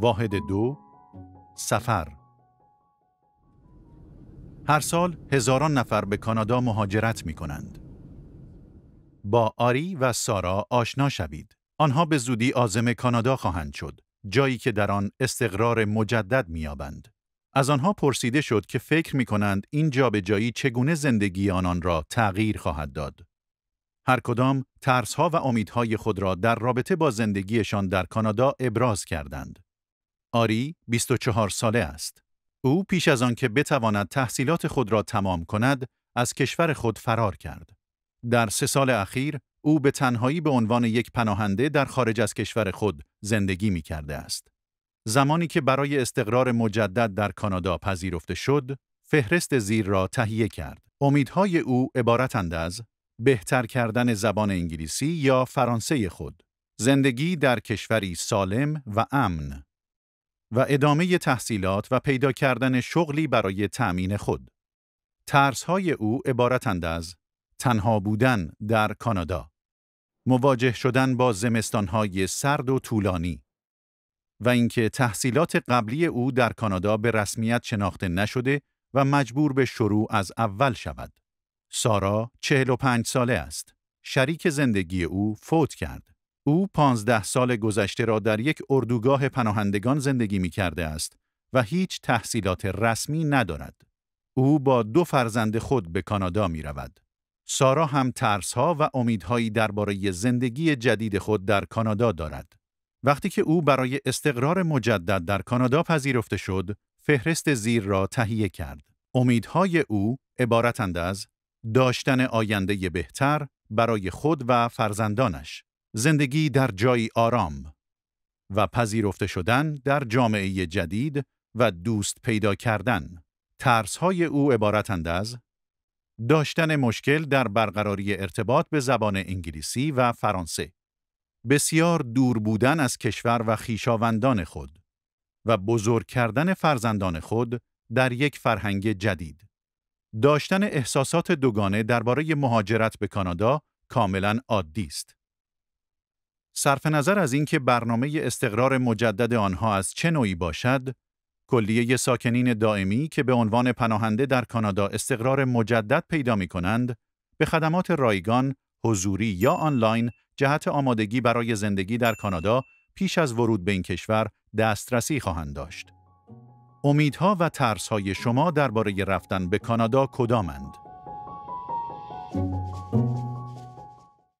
واحد دو سفر هر سال هزاران نفر به کانادا مهاجرت می کنند. با آری و سارا آشنا شوید. آنها به زودی آزم کانادا خواهند شد، جایی که در آن استقرار مجدد می‌یابند. از آنها پرسیده شد که فکر می کنند این جایی چگونه زندگی آنان را تغییر خواهد داد. هر کدام ترسها و امیدهای خود را در رابطه با زندگیشان در کانادا ابراز کردند. آری 24 ساله است. او پیش از آنکه بتواند تحصیلات خود را تمام کند، از کشور خود فرار کرد. در سه سال اخیر، او به تنهایی به عنوان یک پناهنده در خارج از کشور خود زندگی می کرده است. زمانی که برای استقرار مجدد در کانادا پذیرفته شد، فهرست زیر را تهیه کرد. امیدهای او عبارتند از بهتر کردن زبان انگلیسی یا فرانسه خود، زندگی در کشوری سالم و امن، و ادامه تحصیلات و پیدا کردن شغلی برای تأمین خود. های او عبارتند از تنها بودن در کانادا، مواجه شدن با های سرد و طولانی و اینکه تحصیلات قبلی او در کانادا به رسمیت شناخته نشده و مجبور به شروع از اول شود. سارا 45 ساله است. شریک زندگی او فوت کرد. او پانزده سال گذشته را در یک اردوگاه پناهندگان زندگی می کرده است و هیچ تحصیلات رسمی ندارد. او با دو فرزند خود به کانادا می رود. سارا هم ترسها و امیدهایی درباره زندگی جدید خود در کانادا دارد. وقتی که او برای استقرار مجدد در کانادا پذیرفته شد، فهرست زیر را تهیه کرد. امیدهای او عبارتند از داشتن آینده بهتر برای خود و فرزندانش. زندگی در جایی آرام و پذیرفته شدن در جامعه جدید و دوست پیدا کردن. ترسهای او عبارتند از داشتن مشکل در برقراری ارتباط به زبان انگلیسی و فرانسه. بسیار دور بودن از کشور و خیشاوندان خود و بزرگ کردن فرزندان خود در یک فرهنگ جدید. داشتن احساسات دوگانه درباره مهاجرت به کانادا کاملا عادی است. صرف نظر از اینکه برنامه استقرار مجدد آنها از چه نوعی باشد، کلیه ساکنین دائمی که به عنوان پناهنده در کانادا استقرار مجدد پیدا می کنند، به خدمات رایگان، حضوری یا آنلاین جهت آمادگی برای زندگی در کانادا پیش از ورود به این کشور دسترسی خواهند داشت. امیدها و ترسهای شما درباره رفتن به کانادا کدامند؟